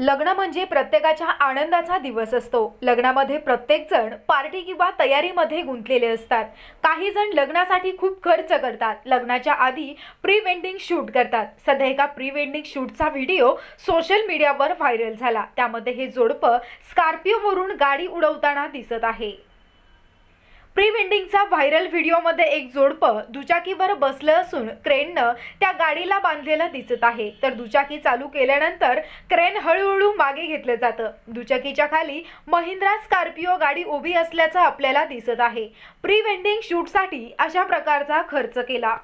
लग्न म्हणजे प्रत्येकाच्या आनंदाचा दिवस असतो लग्नामध्ये प्रत्येकजण पार्टी किंवा तयारीमध्ये गुंतलेले असतात काही जण लग्नासाठी खूप खर्च करतात लग्नाच्या आधी प्री वेंडिंग शूट करतात सध्या एका प्री वेंडिंग शूटचा व्हिडिओ सोशल मीडियावर व्हायरल झाला त्यामध्ये हे जोडपं स्कॉर्पिओवरून गाडी उडवताना दिसत आहे प्री वेंडिंगचा व्हायरल व्हिडिओमध्ये एक जोडप दुचाकीवर बसलं असून क्रेननं त्या गाडीला बांधलेलं दिसत आहे तर दुचाकी चालू केल्यानंतर क्रेन हळूहळू मागे घेतलं जातं दुचाकीच्या खाली महिंद्रा स्कॉर्पिओ गाडी उभी असल्याचं आपल्याला दिसत आहे प्री वेंडिंग शूटसाठी अशा प्रकारचा खर्च केला